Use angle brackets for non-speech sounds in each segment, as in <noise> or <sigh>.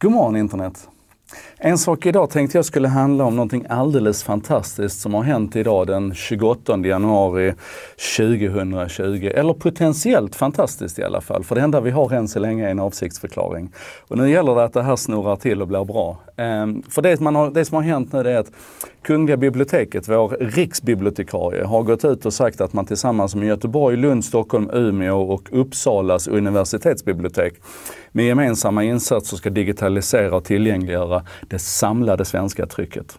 God morgon internet! En sak idag tänkte jag skulle handla om någonting alldeles fantastiskt som har hänt idag den 28 januari 2020. Eller potentiellt fantastiskt i alla fall, för det enda vi har än så länge är en avsiktsförklaring. Och nu gäller det att det här snurrar till och blir bra. Ehm, för det, man har, det som har hänt nu är att Kungliga biblioteket, vår riksbibliotekarie, har gått ut och sagt att man tillsammans med Göteborg, Lund, Stockholm, Umeå och Uppsalas universitetsbibliotek med gemensamma insatser ska digitalisera och tillgängliggöra det samlade svenska trycket.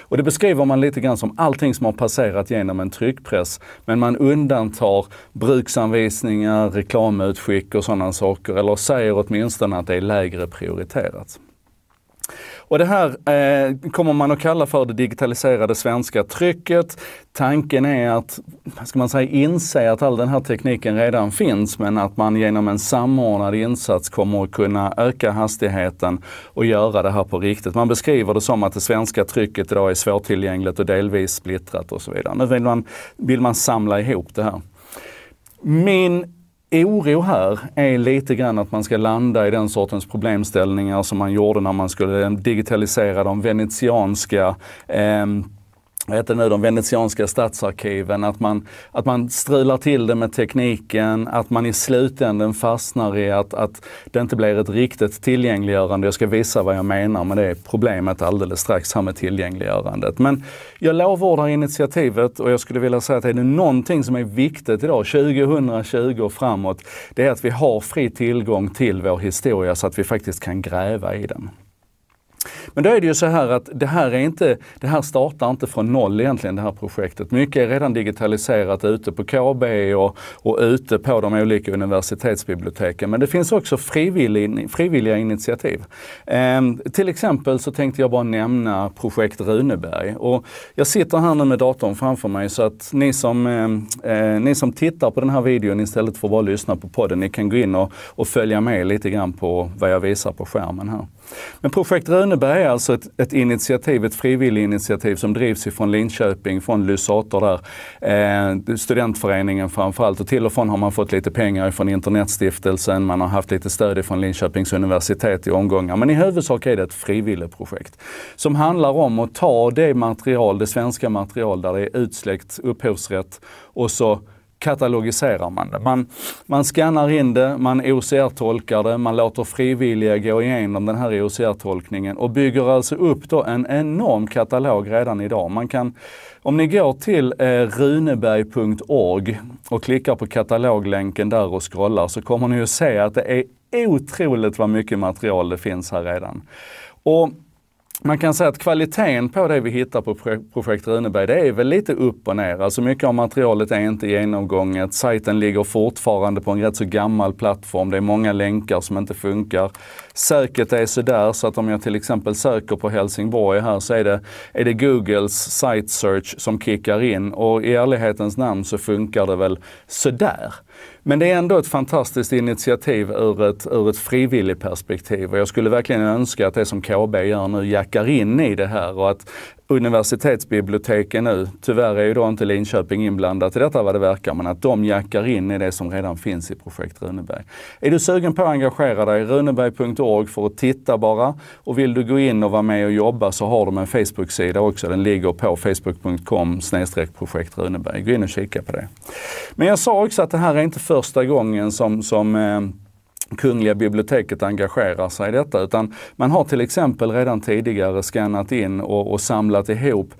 Och det beskriver man lite grann som allting som har passerat genom en tryckpress. Men man undantar bruksanvisningar, reklamutskick och sådana saker. Eller säger åtminstone att det är lägre prioriterat. Och det här eh, kommer man att kalla för det digitaliserade svenska trycket. Tanken är att, ska man säga, inse att all den här tekniken redan finns, men att man genom en samordnad insats kommer att kunna öka hastigheten och göra det här på riktigt. Man beskriver det som att det svenska trycket idag är svårtillgängligt och delvis splittrat och så vidare. Nu vill man, vill man samla ihop det här. Min oro här är lite grann att man ska landa i den sortens problemställningar som man gjorde när man skulle digitalisera de venetianska eh, vad heter nu, de venetianska stadsarkiven, att man, att man strular till det med tekniken, att man i slutänden fastnar i att, att det inte blir ett riktigt tillgängliggörande. Jag ska visa vad jag menar med det problemet alldeles strax här med tillgängliggörandet. Men jag lovordar initiativet och jag skulle vilja säga att är det någonting som är viktigt idag, 2020 och framåt, det är att vi har fri tillgång till vår historia så att vi faktiskt kan gräva i den. Men då är det ju så här att det här, är inte, det här startar inte från noll egentligen, det här projektet. Mycket är redan digitaliserat ute på KB och, och ute på de olika universitetsbiblioteken. Men det finns också frivillig, frivilliga initiativ. Ehm, till exempel så tänkte jag bara nämna projekt Runeberg. Och jag sitter här nu med datorn framför mig så att ni som, ehm, eh, ni som tittar på den här videon istället för att bara lyssna på podden, ni kan gå in och, och följa med lite grann på vad jag visar på skärmen här. Men projekt Runeberg är alltså ett, ett initiativ, ett frivilliginitiativ som drivs ifrån Linköping, från Lysator där. Eh, studentföreningen framförallt och till och från har man fått lite pengar från Internetstiftelsen, man har haft lite stöd från Linköpings universitet i omgångar. Men i huvudsak är det ett frivilligprojekt som handlar om att ta det material, det svenska material där det är utsläckt upphovsrätt och så katalogiserar man det. Man, man skannar in det, man OCR-tolkar det, man låter frivilliga gå igenom den här OCR-tolkningen och bygger alltså upp då en enorm katalog redan idag. Man kan, om ni går till eh, runeberg.org och klickar på kataloglänken där och scrollar så kommer ni att se att det är otroligt vad mycket material det finns här redan. Och man kan säga att kvaliteten på det vi hittar på projekt Runeberg, det är väl lite upp och ner. Alltså mycket av materialet är inte genomgånget. Sajten ligger fortfarande på en rätt så gammal plattform. Det är många länkar som inte funkar. Söket är sådär så att om jag till exempel söker på Helsingborg här så är det, är det Googles site search som kickar in och i ärlighetens namn så funkar det väl sådär. Men det är ändå ett fantastiskt initiativ ur ett, ur ett frivilligt perspektiv och jag skulle verkligen önska att det som KB gör nu jackar in i det här och att universitetsbiblioteken nu, tyvärr är ju då inte Linköping inblandat i detta vad det verkar, men att de jackar in i det som redan finns i projekt Runeberg. Är du sugen på att engagera dig, runeberg.org för att titta bara. Och vill du gå in och vara med och jobba så har de en Facebook-sida också. Den ligger på facebook.com projekt Runeberg. Gå in och kika på det. Men jag sa också att det här är inte första gången som, som eh, Kungliga biblioteket engagerar sig i detta, utan man har till exempel redan tidigare skannat in och, och samlat ihop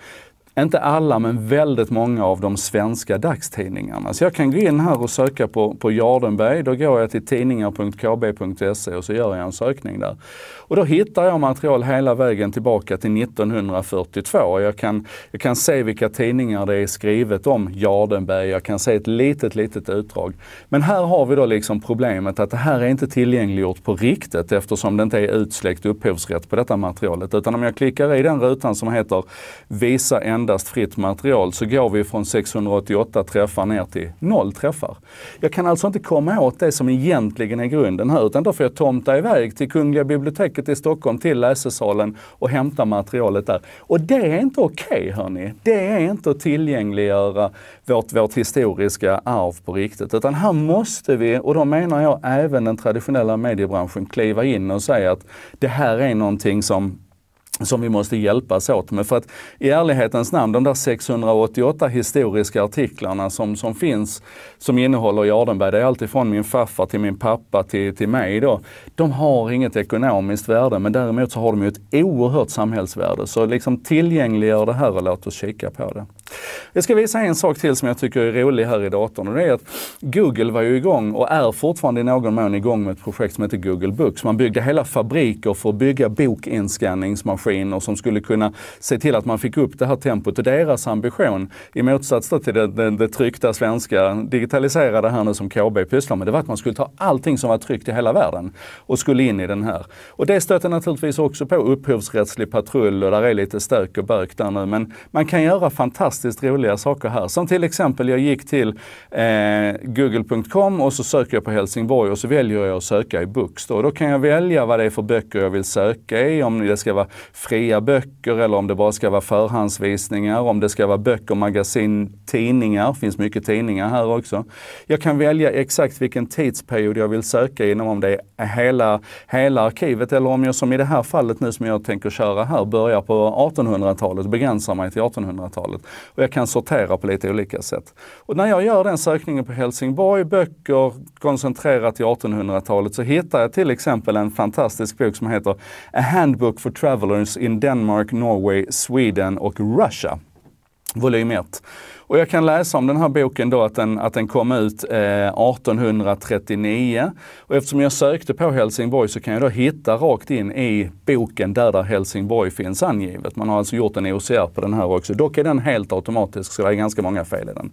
inte alla, men väldigt många av de svenska dagstidningarna. Så jag kan gå in här och söka på, på Jardenberg. Då går jag till tidningar.kb.se och så gör jag en sökning där. Och då hittar jag material hela vägen tillbaka till 1942. Jag kan, jag kan se vilka tidningar det är skrivet om Jardenberg. Jag kan se ett litet, litet utdrag. Men här har vi då liksom problemet att det här är inte tillgängliggjort på riktigt eftersom det inte är utsläckt upphovsrätt på detta materialet. Utan om jag klickar i den rutan som heter Visa ända endast fritt material så går vi från 688 träffar ner till noll träffar. Jag kan alltså inte komma åt det som egentligen är grunden här utan då får jag tomta iväg till Kungliga biblioteket i Stockholm, till läsesalen och hämta materialet där. Och det är inte okej okay, hörni. Det är inte att tillgängliggöra vårt, vårt historiska arv på riktigt. Utan här måste vi, och då menar jag även den traditionella mediebranschen, kliva in och säga att det här är någonting som som vi måste hjälpas åt med. För att i ärlighetens namn, de där 688 historiska artiklarna som, som finns, som innehåller Jardenberg, det är alltifrån min farfar till min pappa till, till mig då. De har inget ekonomiskt värde, men däremot så har de ju ett oerhört samhällsvärde. Så liksom tillgängliggör det här och låt oss kika på det. Jag ska visa en sak till som jag tycker är rolig här i datorn och det är att Google var ju igång och är fortfarande i någon mån igång med ett projekt som heter Google Books. Man byggde hela fabriker för att bygga bokinskanningsmaskiner som skulle kunna se till att man fick upp det här tempot och deras ambition i motsats till det, det, det tryckta svenska digitaliserade här nu som KB pysslar med, det var att man skulle ta allting som var tryckt i hela världen och skulle in i den här. Och det stöter naturligtvis också på upphovsrättslig patrull och där är lite stök och bök där nu men man kan göra fantastiskt fantastiskt roliga saker här. Som till exempel, jag gick till eh, google.com och så söker jag på Helsingborg och så väljer jag att söka i Books. Då. då kan jag välja vad det är för böcker jag vill söka i, om det ska vara fria böcker eller om det bara ska vara förhandsvisningar, om det ska vara böcker, magasin, tidningar. Det finns mycket tidningar här också. Jag kan välja exakt vilken tidsperiod jag vill söka inom, om det är hela, hela arkivet eller om jag som i det här fallet nu som jag tänker köra här börjar på 1800-talet och begränsar mig till 1800-talet och jag kan sortera på lite olika sätt. Och när jag gör den sökningen på Helsingborg, böcker koncentrerat till 1800-talet, så hittar jag till exempel en fantastisk bok som heter A Handbook for Travelers in Denmark, Norway, Sweden och Russia, volym 1. Och jag kan läsa om den här boken då att den, att den kom ut eh, 1839. Och eftersom jag sökte på Helsingborg så kan jag då hitta rakt in i boken där, där Helsingborg finns angivet. Man har alltså gjort en OCR på den här också. Dock är den helt automatisk så det är ganska många fel i den.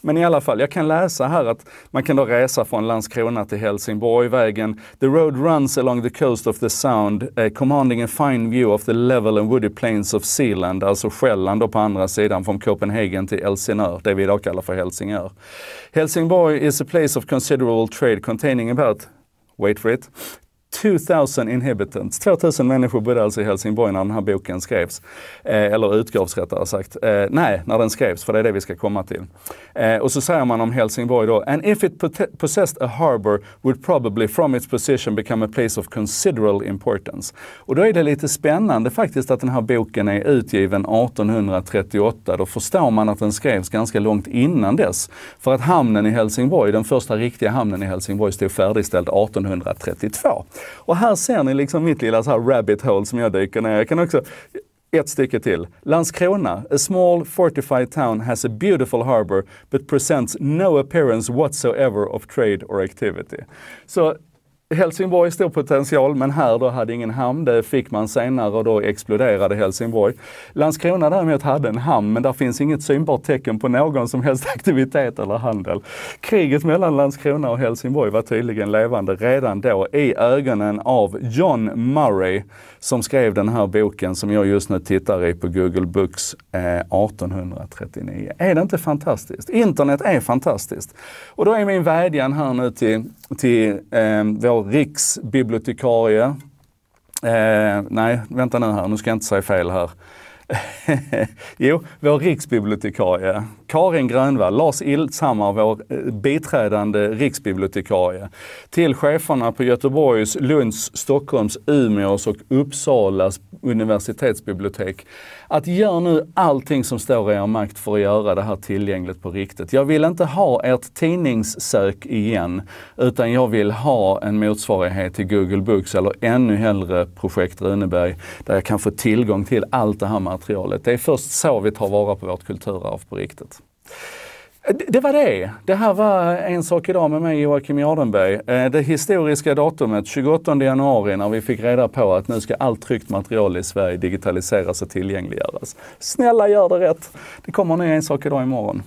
Men i alla fall, jag kan läsa här att man kan då resa från Landskrona till Helsingborg vägen The road runs along the coast of the Sound, eh, commanding a fine view of the level and woody plains of Zealand, alltså Själland då på andra sidan, från Copenhagen till LC Helsingör, det vi idag kallar för Helsingör. Helsingborg is a place of considerable trade containing about, wait for it, 2000 inhabitants, 2000 människor bodde alltså i Helsingborg när den här boken skrevs. Eh, eller utgavs rättare sagt. Eh, nej, när den skrevs, för det är det vi ska komma till. Eh, och så säger man om Helsingborg då, and if it possessed a harbour would probably from its position become a place of considerable importance. Och då är det lite spännande faktiskt att den här boken är utgiven 1838. Då förstår man att den skrevs ganska långt innan dess. För att hamnen i Helsingborg, den första riktiga hamnen i Helsingborg, stod färdigställd 1832. Och här ser ni liksom mitt lilla så här rabbit hole som jag dyker ner Jag kan också ett stycke till. Landskrona, a small fortified town has a beautiful harbor but presents no appearance whatsoever of trade or activity. Så Helsingborg stor potential, men här då hade ingen hamn. Det fick man senare och då exploderade Helsingborg. Landskrona däremot hade en hamn, men där finns inget synbart tecken på någon som helst <laughs> aktivitet eller handel. Kriget mellan Landskrona och Helsingborg var tydligen levande redan då i ögonen av John Murray som skrev den här boken som jag just nu tittar i på Google Books eh, 1839. Är det inte fantastiskt? Internet är fantastiskt. Och då är min vädjan här nu till, till eh, vår riksbibliotekarie. Eh, nej, vänta nu här, nu ska jag inte säga fel här. <laughs> jo, vår riksbibliotekarie, Karin Grönvall, Lars Iltshammar, vår eh, biträdande riksbibliotekarie, till cheferna på Göteborgs, Lunds, Stockholms, Umeås och Uppsalas universitetsbibliotek att gör nu allting som står i er makt för att göra det här tillgängligt på riktigt. Jag vill inte ha ert tidningssök igen, utan jag vill ha en motsvarighet till Google Books eller ännu hellre Projekt Runeberg, där jag kan få tillgång till allt det här materialet materialet. Det är först så vi tar vara på vårt kulturarv på riktigt. Det var det. Det här var En sak idag med mig Joakim Jardenberg. Eh, det historiska datumet 28 januari när vi fick reda på att nu ska allt tryckt material i Sverige digitaliseras och tillgängliggöras. Snälla gör det rätt! Det kommer en ny En sak idag imorgon.